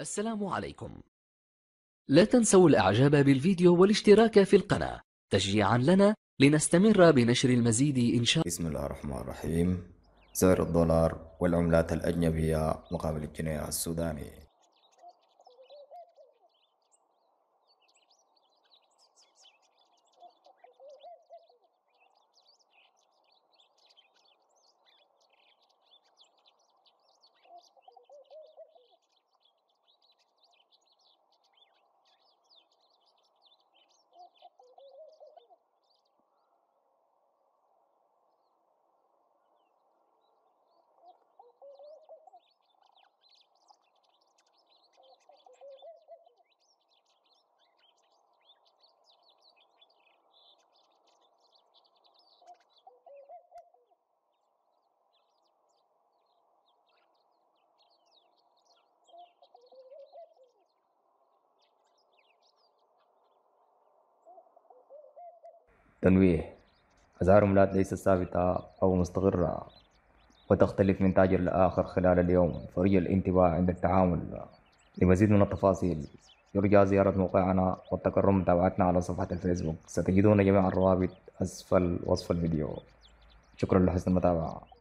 السلام عليكم لا تنسوا الإعجاب بالفيديو والاشتراك في القناة تشجيعا لنا لنستمر بنشر المزيد إن شاء الله بسم الله الرحمن الرحيم سعر الدولار والعملات الأجنبية مقابل الجنيه السوداني تنويه أزهار ملات ليست ثابتة أو مستقرة وتختلف من تاجر لآخر خلال اليوم فرجى الانتباه عند التعامل لمزيد من التفاصيل يرجى زيارة موقعنا والتكرم متابعتنا على صفحة الفيسبوك ستجدون جميع الروابط أسفل وصف الفيديو شكرا لحسن المتابعة